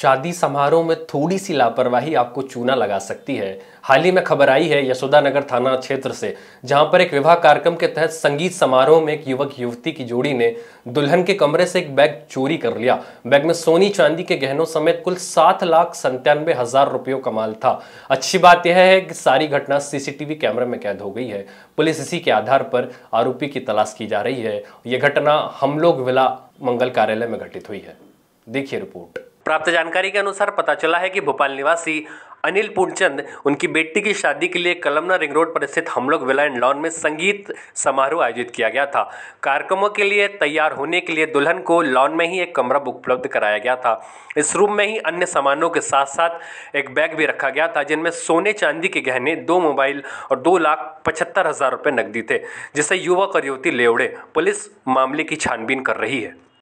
शादी समारोह में थोड़ी सी लापरवाही आपको चूना लगा सकती है हाल ही में खबर आई है यशोदा नगर थाना क्षेत्र से जहां पर एक विवाह कार्यक्रम के तहत संगीत समारोह में एक युवक युवती की जोड़ी ने दुल्हन के कमरे से एक बैग चोरी कर लिया बैग में सोनी चांदी के गहनों समेत कुल सात लाख संतानवे हजार रुपयों का माल था अच्छी बात यह है कि सारी घटना सीसीटीवी कैमरे में कैद हो गई है पुलिस इसी के आधार पर आरोपी की तलाश की जा रही है यह घटना हमलोग विला मंगल कार्यालय में घटित हुई है देखिए रिपोर्ट प्राप्त जानकारी के अनुसार पता चला है कि भोपाल निवासी अनिल पूर्णचंद उनकी बेटी की शादी के लिए कलमना रिंग रोड पर स्थित हमलोग विला एंड लॉन में संगीत समारोह आयोजित किया गया था कार्यक्रमों के लिए तैयार होने के लिए दुल्हन को लॉन में ही एक कमरा उपलब्ध कराया गया था इस रूम में ही अन्य सामानों के साथ साथ एक बैग भी रखा गया था जिनमें सोने चांदी के गहने दो मोबाइल और दो लाख पचहत्तर हज़ार रुपये नकदी थे जिसे युवक और युवती ले उड़े पुलिस मामले की छानबीन कर रही है